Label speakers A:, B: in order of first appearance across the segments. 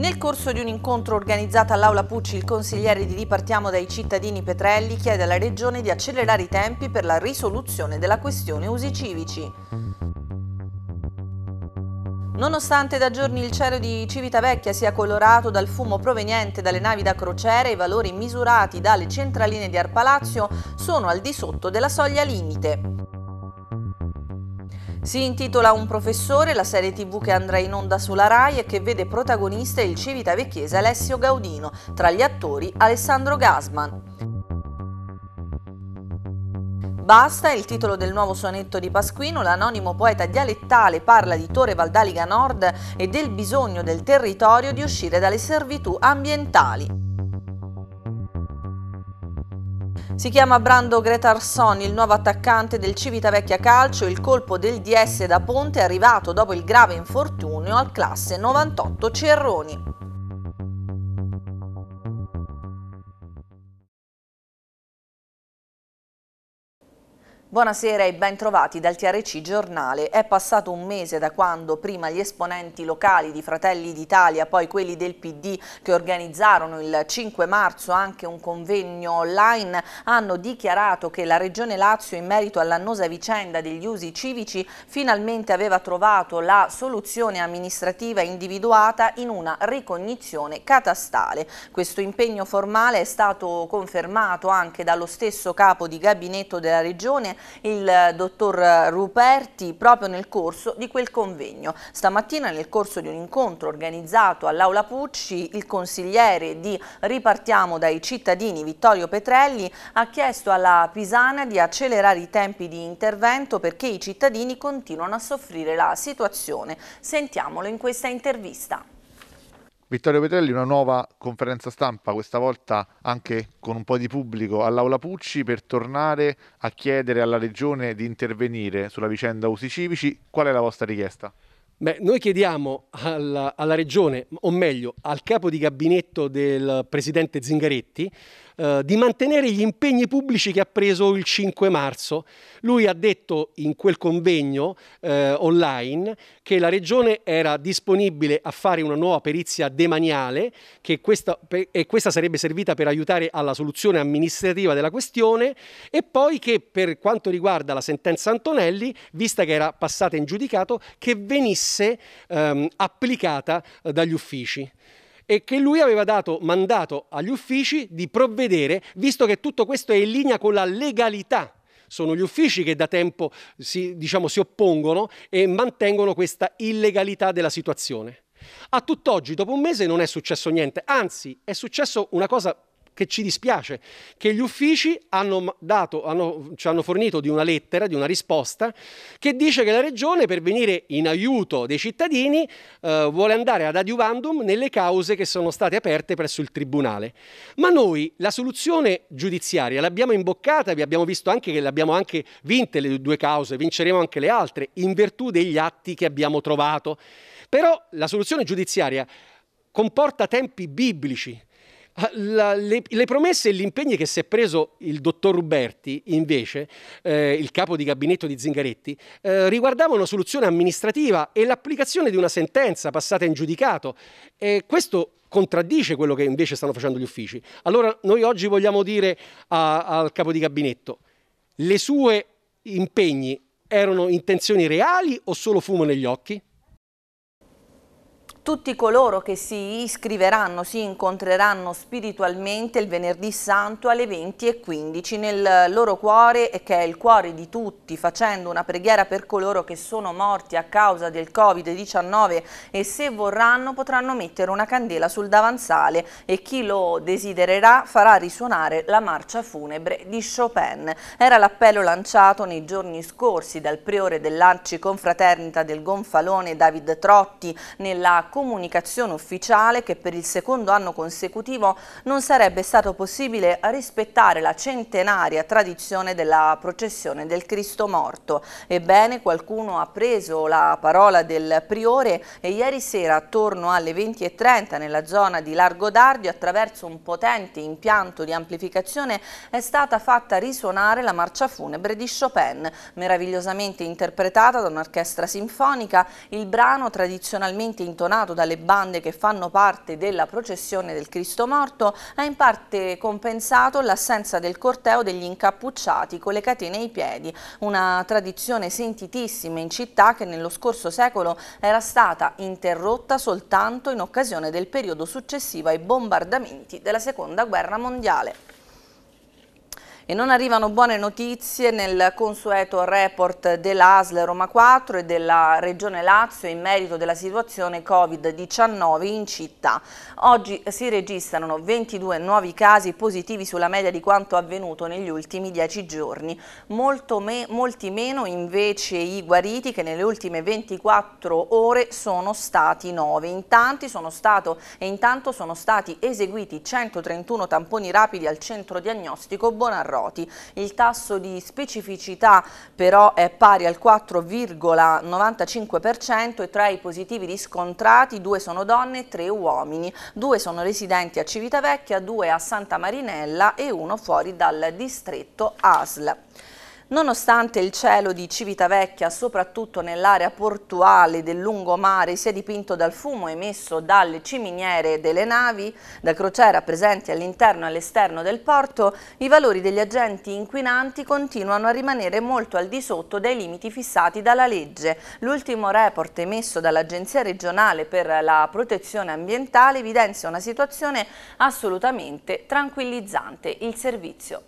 A: Nel corso di un incontro organizzato all'Aula Pucci, il consigliere di Ripartiamo dai cittadini Petrelli chiede alla Regione di accelerare i tempi per la risoluzione della questione usi civici. Nonostante da giorni il cielo di Civitavecchia sia colorato dal fumo proveniente dalle navi da crociera, i valori misurati dalle centraline di Arpalazio sono al di sotto della soglia limite. Si intitola Un professore, la serie tv che andrà in onda sulla RAI e che vede protagonista il civitavecchiese Alessio Gaudino, tra gli attori Alessandro Gasman. Basta è il titolo del nuovo sonetto di Pasquino, l'anonimo poeta dialettale parla di Torre Valdaliga Nord e del bisogno del territorio di uscire dalle servitù ambientali. Si chiama Brando Gretarsson, il nuovo attaccante del Civitavecchia Calcio, il colpo del DS da Ponte è arrivato dopo il grave infortunio al classe 98 Cerroni. Buonasera e bentrovati dal TRC Giornale. È passato un mese da quando prima gli esponenti locali di Fratelli d'Italia, poi quelli del PD che organizzarono il 5 marzo anche un convegno online, hanno dichiarato che la Regione Lazio in merito all'annosa vicenda degli usi civici finalmente aveva trovato la soluzione amministrativa individuata in una ricognizione catastale. Questo impegno formale è stato confermato anche dallo stesso capo di gabinetto della Regione il eh, dottor Ruperti proprio nel corso di quel convegno. Stamattina nel corso di un incontro organizzato all'Aula Pucci il consigliere di Ripartiamo dai cittadini Vittorio Petrelli ha chiesto alla Pisana di accelerare i tempi di intervento perché i cittadini continuano a soffrire la situazione. Sentiamolo in questa intervista.
B: Vittorio Petrelli, una nuova conferenza stampa, questa volta anche con un po' di pubblico all'Aula Pucci per tornare a chiedere alla Regione di intervenire sulla vicenda Usi
C: Civici. Qual è la vostra richiesta? Beh, noi chiediamo alla, alla Regione, o meglio al capo di gabinetto del Presidente Zingaretti, eh, di mantenere gli impegni pubblici che ha preso il 5 marzo. Lui ha detto in quel convegno eh, online che la Regione era disponibile a fare una nuova perizia demaniale questa, e questa sarebbe servita per aiutare alla soluzione amministrativa della questione e poi che per quanto riguarda la sentenza Antonelli, vista che era passata in giudicato, che venisse ehm, applicata eh, dagli uffici e che lui aveva dato mandato agli uffici di provvedere, visto che tutto questo è in linea con la legalità sono gli uffici che da tempo si, diciamo, si, oppongono e mantengono questa illegalità della situazione. A tutt'oggi, dopo un mese, non è successo niente, anzi è successo una cosa che ci dispiace che gli uffici hanno dato, hanno, ci hanno fornito di una lettera, di una risposta, che dice che la Regione per venire in aiuto dei cittadini eh, vuole andare ad adiuvandum nelle cause che sono state aperte presso il Tribunale. Ma noi la soluzione giudiziaria l'abbiamo imboccata, vi abbiamo visto anche che l'abbiamo anche vinte le due cause, vinceremo anche le altre, in virtù degli atti che abbiamo trovato. Però la soluzione giudiziaria comporta tempi biblici, Ah, la, le, le, promesse e gli impegni che si è preso il dottor Ruberti, invece, eh, il capo di gabinetto di Zingaretti, eh, riguardavano soluzione amministrativa e l'applicazione di una sentenza passata in giudicato. E questo contraddice quello che invece stanno facendo gli uffici. Allora noi oggi vogliamo dire a, al capo di gabinetto, le sue impegni erano intenzioni reali o solo fumo negli occhi?
A: tutti coloro che si iscriveranno si incontreranno spiritualmente il venerdì santo alle 20.15 nel loro cuore che è il cuore di tutti facendo una preghiera per coloro che sono morti a causa del Covid-19 e se vorranno potranno mettere una candela sul davanzale e chi lo desidererà farà risuonare la marcia funebre di Chopin. Era l'appello lanciato nei giorni scorsi dal priore dell'Arci Confraternita del Gonfalone David Trotti nella comunicazione ufficiale che per il secondo anno consecutivo non sarebbe stato possibile rispettare la centenaria tradizione della processione del Cristo morto. Ebbene, qualcuno ha preso la parola del priore e ieri sera attorno alle 20.30 nella zona di Largo Dardio attraverso un potente impianto di amplificazione è stata fatta risuonare la marcia funebre di Chopin, meravigliosamente interpretata da un'orchestra sinfonica, il brano tradizionalmente intonato coordinato dalle bande che fanno parte della processione del Cristo morto, ha in parte compensato l'assenza del corteo degli incappucciati con le catene ai piedi, una tradizione sentitissima in città che nello scorso secolo era stata interrotta soltanto in occasione del periodo successivo ai bombardamenti della Seconda Guerra Mondiale. E non arrivano buone notizie nel consueto report dell'ASL Roma 4 e della Regione Lazio in merito della situazione Covid-19 in città. Oggi si registrano 22 nuovi casi positivi sulla media di quanto avvenuto negli ultimi 10 giorni. Me molti meno invece i guariti che nelle ultime 24 ore sono stati 9. Intanto sono, stato, intanto sono stati eseguiti 131 tamponi rapidi al centro diagnostico Bonarro. Proti. Il tasso di specificità però è pari al 4,95% e tra i positivi riscontrati due sono donne e tre uomini. Due sono residenti a Civitavecchia, due a Santa Marinella e uno fuori dal distretto ASL. Nonostante il cielo di Civitavecchia, soprattutto nell'area portuale del lungomare, sia dipinto dal fumo emesso dalle ciminiere delle navi da crociera presenti all'interno e all'esterno del porto, i valori degli agenti inquinanti continuano a rimanere molto al di sotto dei limiti fissati dalla legge. L'ultimo report emesso dall'Agenzia regionale per la protezione ambientale evidenzia una situazione assolutamente tranquillizzante. Il servizio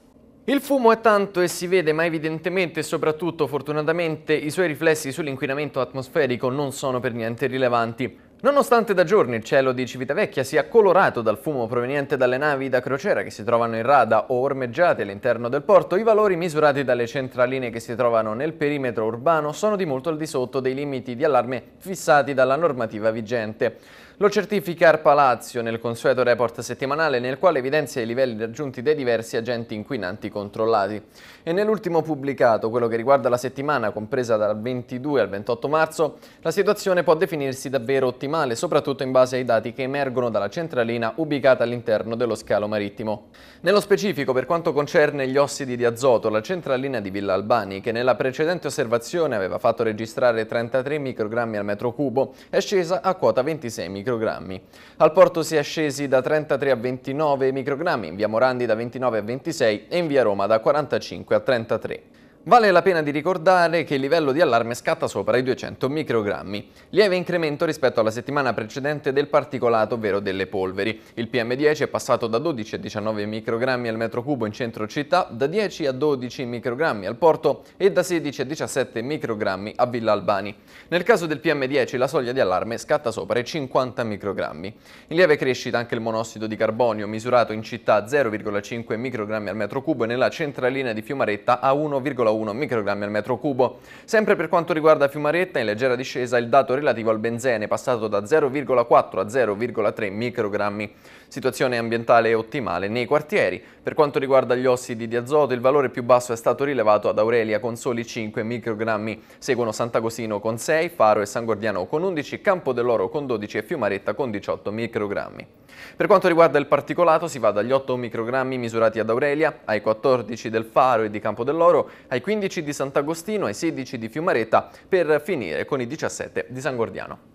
D: il fumo è tanto e si vede, ma evidentemente e soprattutto fortunatamente i suoi riflessi sull'inquinamento atmosferico non sono per niente rilevanti. Nonostante da giorni il cielo di Civitavecchia sia colorato dal fumo proveniente dalle navi da crociera che si trovano in rada o ormeggiate all'interno del porto, i valori misurati dalle centraline che si trovano nel perimetro urbano sono di molto al di sotto dei limiti di allarme fissati dalla normativa vigente. Lo certifica Arpalazio nel consueto report settimanale nel quale evidenzia i livelli raggiunti dai diversi agenti inquinanti controllati. E nell'ultimo pubblicato, quello che riguarda la settimana compresa dal 22 al 28 marzo, la situazione può definirsi davvero ottimale, soprattutto in base ai dati che emergono dalla centralina ubicata all'interno dello scalo marittimo. Nello specifico, per quanto concerne gli ossidi di azoto, la centralina di Villa Albani, che nella precedente osservazione aveva fatto registrare 33 microgrammi al metro cubo, è scesa a quota 26 microgrammi microgrammi. Al porto si è scesi da 33 a 29 microgrammi, in via Morandi da 29 a 26 e in via Roma da 45 a 33. Vale la pena di ricordare che il livello di allarme scatta sopra i 200 microgrammi, lieve incremento rispetto alla settimana precedente del particolato, ovvero delle polveri. Il PM10 è passato da 12 a 19 microgrammi al metro cubo in centro città, da 10 a 12 microgrammi al porto e da 16 a 17 microgrammi a Villa Albani. Nel caso del PM10 la soglia di allarme scatta sopra i 50 microgrammi. In lieve crescita anche il monossido di carbonio, misurato in città a 0,5 microgrammi al metro cubo e nella centralina di Fiumaretta a 1,1 microgrammi al metro cubo. Sempre per quanto riguarda Fiumaretta, in leggera discesa il dato relativo al benzene è passato da 0,4 a 0,3 microgrammi. Situazione ambientale ottimale nei quartieri. Per quanto riguarda gli ossidi di azoto, il valore più basso è stato rilevato ad Aurelia con soli 5 microgrammi. Seguono Sant'Agostino con 6, Faro e San Gordiano con 11, Campo dell'Oro con 12 e Fiumaretta con 18 microgrammi. Per quanto riguarda il particolato si va dagli 8 microgrammi misurati ad Aurelia ai 14 del Faro e di Campo dell'Oro, ai 15 di Sant'Agostino, e 16 di Fiumareta per finire con i 17 di San Gordiano.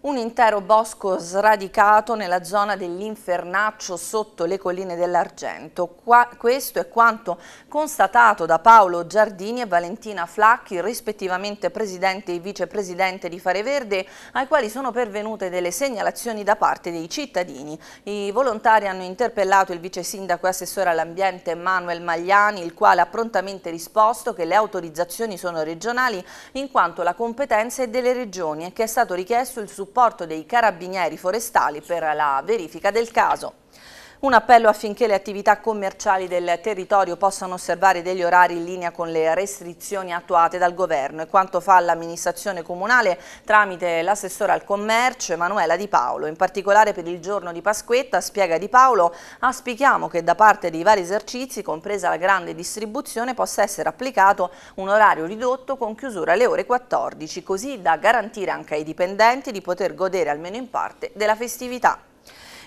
A: Un intero bosco sradicato nella zona dell'Infernaccio sotto le colline dell'Argento. questo è quanto constatato da Paolo Giardini e Valentina Flacchi, rispettivamente presidente e vicepresidente di Fare Verde, ai quali sono pervenute delle segnalazioni da parte dei cittadini. I volontari hanno interpellato il vice sindaco e assessore all'ambiente Manuel Magliani, il quale ha prontamente risposto che le autorizzazioni sono regionali in quanto la competenza è delle regioni e che è stato richiesto il supporto supporto dei carabinieri forestali per la verifica del caso un appello affinché le attività commerciali del territorio possano osservare degli orari in linea con le restrizioni attuate dal governo e quanto fa l'amministrazione comunale tramite l'assessore al commercio Emanuela Di Paolo. In particolare per il giorno di Pasquetta, spiega Di Paolo, auspichiamo che da parte dei vari esercizi, compresa la grande distribuzione, possa essere applicato un orario ridotto con chiusura alle ore 14, così da garantire anche ai dipendenti di poter godere almeno in parte della festività.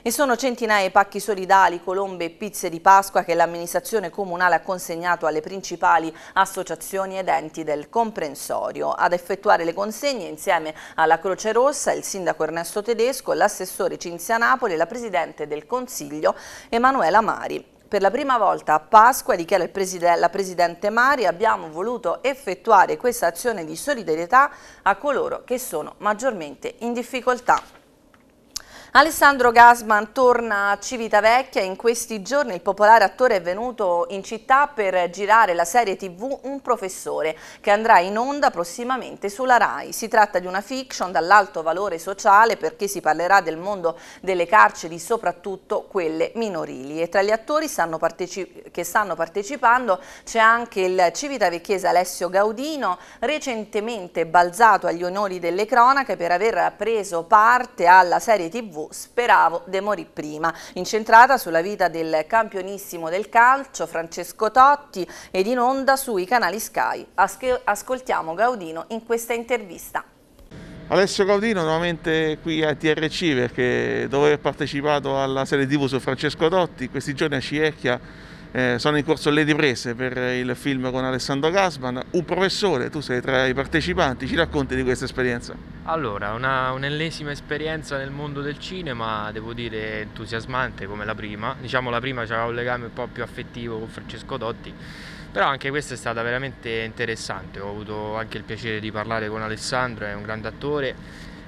A: E sono centinaia i pacchi solidali, colombe e pizze di Pasqua che l'amministrazione comunale ha consegnato alle principali associazioni ed enti del comprensorio. Ad effettuare le consegne insieme alla Croce Rossa, il sindaco Ernesto Tedesco, l'assessore Cinzia Napoli e la presidente del Consiglio Emanuela Mari. Per la prima volta a Pasqua, dichiara preside la Presidente Mari, abbiamo voluto effettuare questa azione di solidarietà a coloro che sono maggiormente in difficoltà. Alessandro Gasman torna a Civitavecchia, in questi giorni il popolare attore è venuto in città per girare la serie tv Un professore che andrà in onda prossimamente sulla RAI. Si tratta di una fiction dall'alto valore sociale perché si parlerà del mondo delle carceri, soprattutto quelle minorili e tra gli attori stanno partecipando che stanno partecipando, c'è anche il civitavecchiese Alessio Gaudino, recentemente balzato agli onori delle cronache per aver preso parte alla serie tv Speravo de morì prima, incentrata sulla vita del campionissimo del calcio Francesco Totti ed in onda sui canali Sky. Ascoltiamo Gaudino in questa intervista.
E: Alessio Gaudino nuovamente qui a TRC perché dove ha partecipato alla serie tv su Francesco Dotti, questi giorni a Ciecchia eh, sono in corso le riprese per il film con Alessandro Gasman. Un professore, tu sei tra i partecipanti, ci racconti di questa esperienza?
F: Allora, una, un'ennesima esperienza nel mondo del cinema, devo dire entusiasmante come la prima. Diciamo la prima c'era un legame un po' più affettivo con Francesco Dotti, però anche questa è stata veramente interessante. Ho avuto anche il piacere di parlare con Alessandro, è un grande attore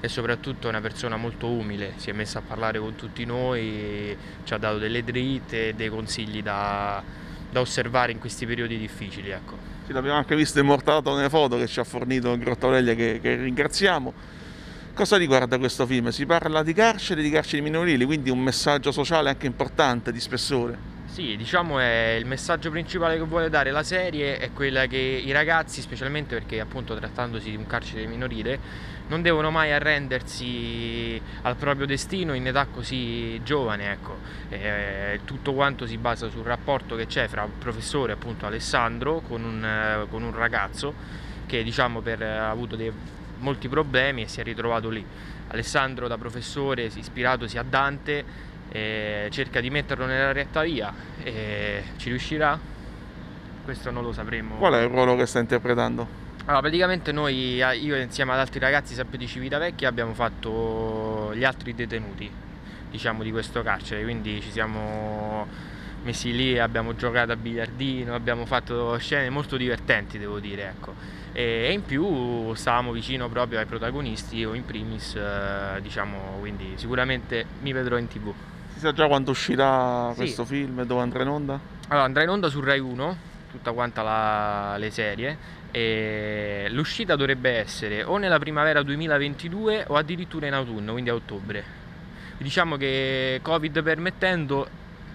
F: e soprattutto è una persona molto umile, si è messa a parlare con tutti noi, ci ha dato delle dritte, e dei consigli da, da osservare in questi periodi difficili. Ecco.
E: Sì, l'abbiamo anche visto immortalato nelle foto che ci ha fornito Grotta che, che ringraziamo. Cosa riguarda questo film? Si parla di carcere e di carceri minorili, quindi un messaggio sociale anche importante, di spessore.
F: Sì, diciamo è il messaggio principale che vuole dare la serie è quella che i ragazzi, specialmente perché appunto trattandosi di un carcere minorile, non devono mai arrendersi al proprio destino in età così giovane. Ecco. Eh, tutto quanto si basa sul rapporto che c'è fra un professore, appunto Alessandro, con un, eh, con un ragazzo che diciamo, per, eh, ha avuto dei, molti problemi e si è ritrovato lì. Alessandro da professore, ispiratosi a Dante, eh, cerca di metterlo nella retta via e ci riuscirà? Questo non lo sapremo. Qual è il
E: ruolo che sta interpretando?
F: Allora, praticamente noi, io insieme ad altri ragazzi sempre di Civitavecchia, abbiamo fatto gli altri detenuti, diciamo, di questo carcere, quindi ci siamo messi lì, abbiamo giocato a biliardino, abbiamo fatto scene molto divertenti, devo dire, ecco. E, in più stavamo vicino proprio ai protagonisti, io in primis, eh, diciamo, quindi sicuramente mi vedrò in tv.
E: Si sa già quando uscirà sì. questo film e dove andrà in onda?
F: Allora, andrà in onda su Rai 1 tutta quanta la, le serie e l'uscita dovrebbe essere o nella primavera 2022 o addirittura in autunno, quindi a ottobre. Diciamo che Covid permettendo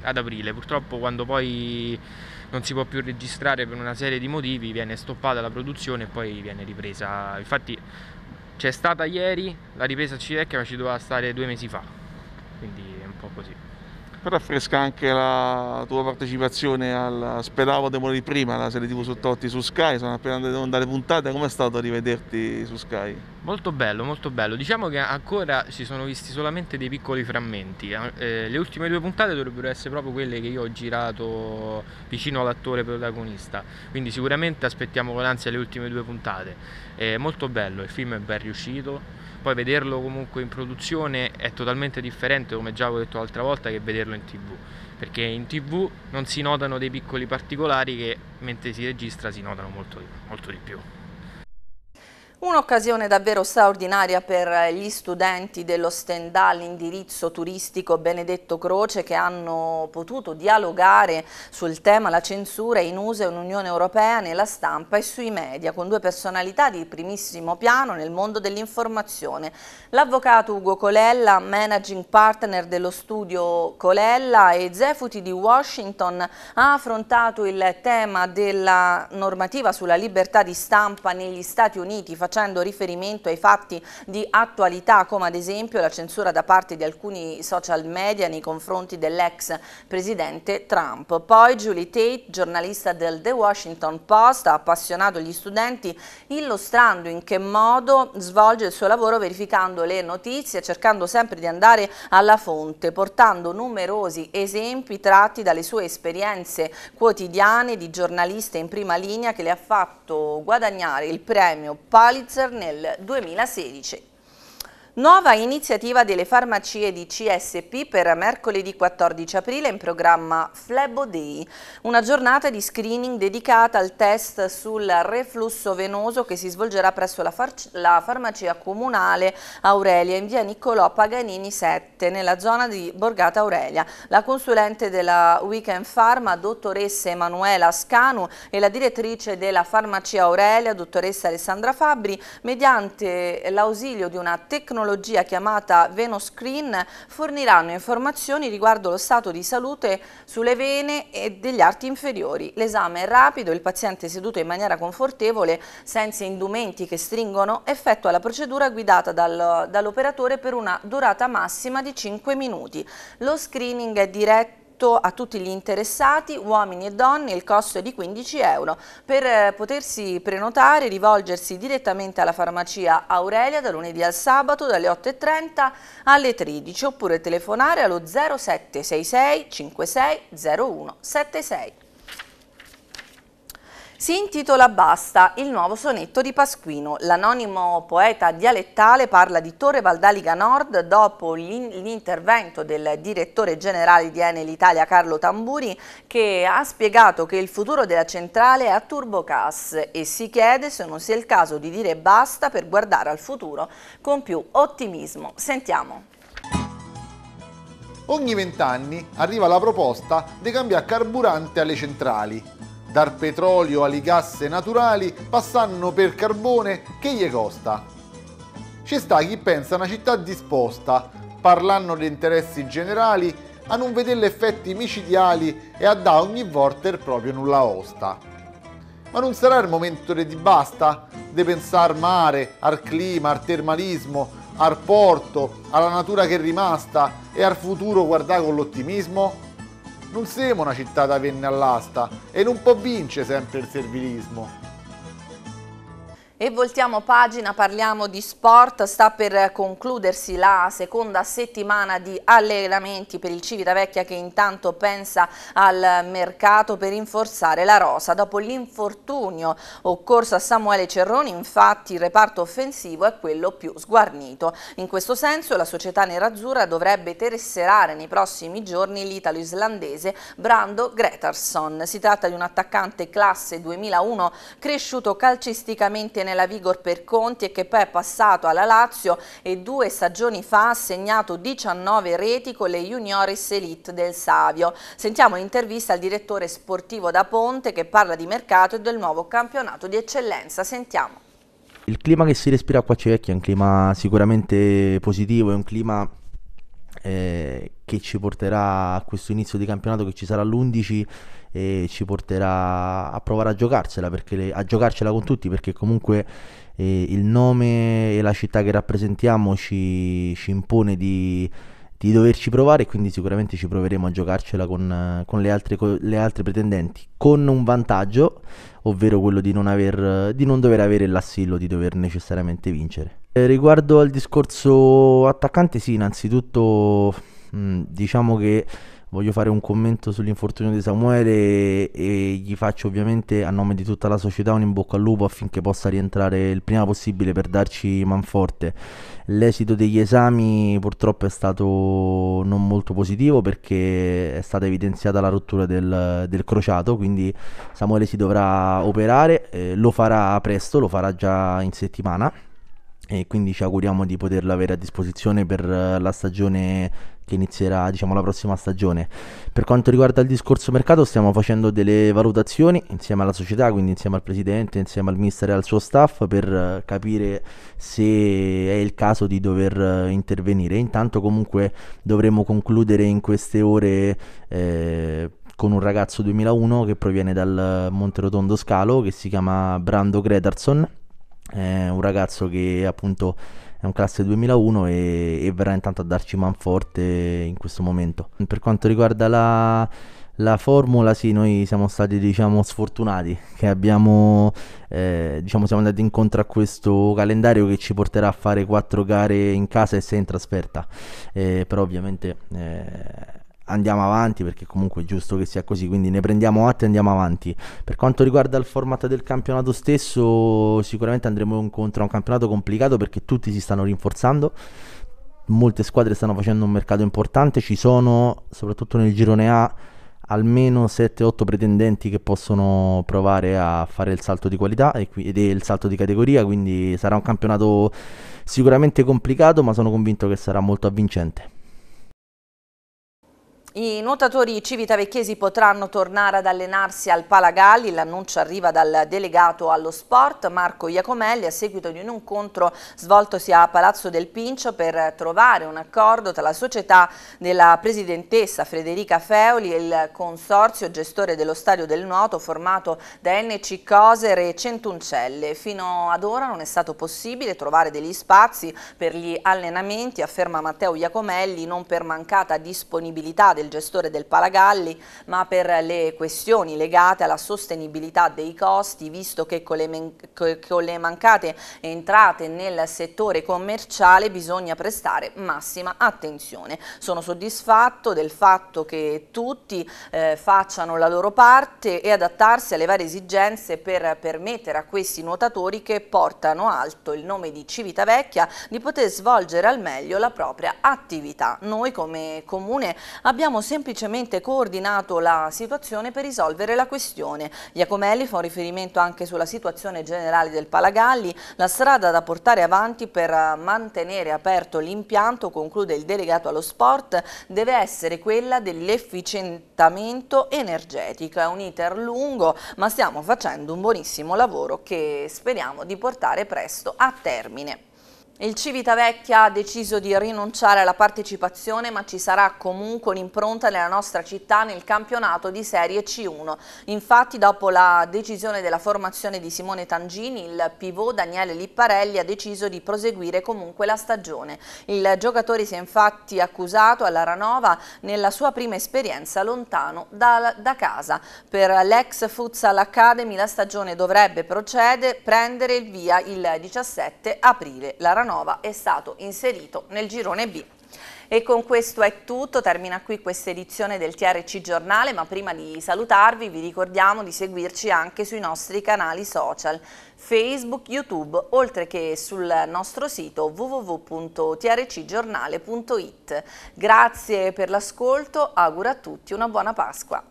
F: ad aprile, purtroppo quando poi non si può più registrare per una serie di motivi viene stoppata la produzione e poi viene ripresa. Infatti c'è stata ieri la ripresa a Civecchia ma ci doveva stare due mesi fa, quindi è
E: un po' così raffresca anche la tua partecipazione al Spelavo Demoli di prima, la serie TV Sottotti su Sky, sono appena andato a le puntate, com'è stato rivederti su Sky? Molto bello, molto bello, diciamo che ancora
F: si sono visti solamente dei piccoli frammenti, eh, eh, le ultime due puntate dovrebbero essere proprio quelle che io ho girato vicino all'attore protagonista, quindi sicuramente aspettiamo con ansia le ultime due puntate, eh, molto bello, il film è ben riuscito, poi vederlo comunque in produzione è totalmente differente come già avevo detto l'altra volta che vederlo in tv perché in tv non si notano dei piccoli particolari che mentre si registra si notano molto, molto di più
A: Un'occasione davvero straordinaria per gli studenti dello Stendhal, indirizzo turistico Benedetto Croce che hanno potuto dialogare sul tema la censura in USA e Unione Europea nella stampa e sui media con due personalità di primissimo piano nel mondo dell'informazione. L'avvocato Ugo Colella, managing partner dello studio Colella e Zefuti di Washington ha affrontato il tema della normativa sulla libertà di stampa negli Stati Uniti facendo riferimento ai fatti di attualità come ad esempio la censura da parte di alcuni social media nei confronti dell'ex presidente Trump. Poi Julie Tate, giornalista del The Washington Post, ha appassionato gli studenti illustrando in che modo svolge il suo lavoro verificando le notizie, cercando sempre di andare alla fonte, portando numerosi esempi tratti dalle sue esperienze quotidiane di giornalista in prima linea che le ha fatto guadagnare il premio Pali Pfizer nel 2016. Nuova iniziativa delle farmacie di CSP per mercoledì 14 aprile in programma Flebo Day, una giornata di screening dedicata al test sul reflusso venoso che si svolgerà presso la, far la farmacia comunale Aurelia in via Niccolò Paganini 7 nella zona di Borgata Aurelia. La consulente della Weekend Pharma, dottoressa Emanuela Scanu e la direttrice della farmacia Aurelia, dottoressa Alessandra Fabbri, mediante l'ausilio di una tecnologia tecnologia chiamata Venoscreen forniranno informazioni riguardo lo stato di salute sulle vene e degli arti inferiori. L'esame è rapido, il paziente seduto in maniera confortevole, senza indumenti che stringono, effettua la procedura guidata dal, dall'operatore per una durata massima di 5 minuti. Lo screening è diretto tutto a tutti gli interessati, uomini e donne, il costo è di 15 euro. Per eh, potersi prenotare rivolgersi direttamente alla farmacia Aurelia da lunedì al sabato dalle 8.30 alle 13 oppure telefonare allo 0766 560176. Si intitola Basta, il nuovo sonetto di Pasquino. L'anonimo poeta dialettale parla di Torre Valdaliga Nord dopo l'intervento del direttore generale di Enel Italia Carlo Tamburi che ha spiegato che il futuro della centrale è a turbocas e si chiede se non sia il caso di dire basta per guardare al futuro con più ottimismo. Sentiamo.
B: Ogni vent'anni arriva la proposta di cambiare carburante alle centrali dal petrolio alle gasse naturali, passando per carbone, che gli costa? Ci sta chi pensa a una città disposta, parlando di interessi generali, a non vedere gli effetti micidiali e a dare ogni volta il proprio nulla osta. Ma non sarà il momento di basta, di pensare al mare, al clima, al termalismo, al porto, alla natura che è rimasta e al futuro guardare con l'ottimismo? non siamo una città da venne all'asta e non può vincere sempre il servilismo.
A: E voltiamo pagina, parliamo di sport, sta per concludersi la seconda settimana di allenamenti per il Civitavecchia che intanto pensa al mercato per rinforzare la rosa. Dopo l'infortunio occorso a Samuele Cerroni infatti il reparto offensivo è quello più sguarnito. In questo senso la società nerazzurra dovrebbe tesserare nei prossimi giorni l'italo-islandese Brando Gretarsson. Si tratta di un attaccante classe 2001 cresciuto calcisticamente nel nella Vigor per Conti e che poi è passato alla Lazio e due stagioni fa ha segnato 19 reti con le Junioris Elite del Savio. Sentiamo l'intervista al direttore sportivo da Ponte che parla di mercato e del nuovo campionato di eccellenza. Sentiamo.
G: Il clima che si respira qua a Civecchia è un clima sicuramente positivo, è un clima eh, che ci porterà a questo inizio di campionato che ci sarà l'11 e ci porterà a provare a giocarsela, le, a giocarcela con tutti perché comunque eh, il nome e la città che rappresentiamo ci, ci impone di, di, doverci provare e quindi sicuramente ci proveremo a giocarcela con, con, le, altre, con le, altre, pretendenti con un vantaggio ovvero quello di non, aver, di non dover avere l'assillo di dover necessariamente vincere. Eh, riguardo al discorso attaccante, sì, innanzitutto mm, diciamo che voglio fare un commento sull'infortunio di Samuele e gli faccio ovviamente a nome di tutta la società un in bocca al lupo affinché possa rientrare il prima possibile per darci manforte. L'esito degli esami purtroppo è stato non molto positivo perché è stata evidenziata la rottura del, del crociato, quindi Samuele si dovrà operare, eh, lo farà presto, lo farà già in settimana e quindi ci auguriamo di poterlo avere a disposizione per eh, la stagione che inizierà, diciamo, la prossima stagione. Per quanto riguarda il discorso mercato, stiamo facendo delle valutazioni insieme alla società, quindi insieme al presidente, insieme al mister e al suo staff per eh, capire se è il caso di dover eh, intervenire. Intanto comunque dovremo concludere in queste ore eh, con un ragazzo 2001 che proviene dal Monterotondo Scalo che si chiama Brando Gredarson è un ragazzo che appunto è un classe 2001 e, e verrà intanto a darci man forte in questo momento. Per quanto riguarda la, la formula, sì, noi siamo stati diciamo sfortunati che abbiamo eh, diciamo siamo andati incontro a questo calendario che ci porterà a fare quattro gare in casa e sei in trasferta. Eh, però ovviamente eh, andiamo avanti perché comunque è giusto che sia così, quindi ne prendiamo atto e andiamo avanti. Per quanto riguarda il format del campionato stesso, sicuramente andremo incontro a un campionato complicato perché tutti si stanno rinforzando. Molte squadre stanno facendo un mercato importante, ci sono soprattutto nel girone A almeno 7-8 pretendenti che possono provare a fare il salto di qualità ed è il salto di categoria, quindi sarà un campionato sicuramente complicato, ma sono convinto che sarà molto avvincente.
A: I nuotatori civitavecchesi potranno tornare ad allenarsi al Palagalli, l'annuncio arriva dal delegato allo sport Marco Iacomelli a seguito di un incontro svoltosi a Palazzo del Pincio per trovare un accordo tra la società della presidentessa Federica Feoli e il consorzio gestore dello stadio del nuoto formato da NC Coser e Centuncelle. Fino ad ora non è stato possibile trovare degli spazi per gli allenamenti, afferma Matteo Iacomelli, non per mancata disponibilità del il gestore del Palagalli, ma per le questioni legate alla sostenibilità dei costi, visto che con le, con le mancate entrate nel settore commerciale bisogna prestare massima attenzione. Sono soddisfatto del fatto che tutti eh, facciano la loro parte e adattarsi alle varie esigenze per permettere a questi nuotatori che portano alto il nome di Civitavecchia di poter svolgere al meglio la propria attività. Noi come comune abbiamo abbiamo semplicemente coordinato la situazione per risolvere la questione. Iacomelli fa un riferimento anche sulla situazione generale del Palagalli, la strada da portare avanti per mantenere aperto l'impianto, conclude il delegato allo sport, deve essere quella dell'efficientamento energetico. È un iter lungo, ma stiamo facendo un buonissimo lavoro che speriamo di portare presto a termine. Il Civitavecchia ha deciso di rinunciare alla partecipazione ma ci sarà comunque un'impronta nella nostra città nel campionato di Serie C1. Infatti dopo la decisione della formazione di Simone Tangini il pivot Daniele Lipparelli ha deciso di proseguire comunque la stagione. Il giocatore si è infatti accusato alla Ranova nella sua prima esperienza lontano da, da casa. Per l'ex Futsal Academy la stagione dovrebbe procedere, prendere il via il 17 aprile. La Ranova Terranova è stato inserito nel girone B. E con questo è tutto, termina qui questa edizione del TRC Giornale, ma prima di salutarvi vi ricordiamo di seguirci anche sui nostri canali social, Facebook, YouTube, oltre che sul nostro sito www.trcgiornale.it. Grazie per l'ascolto, auguro a tutti una buona Pasqua.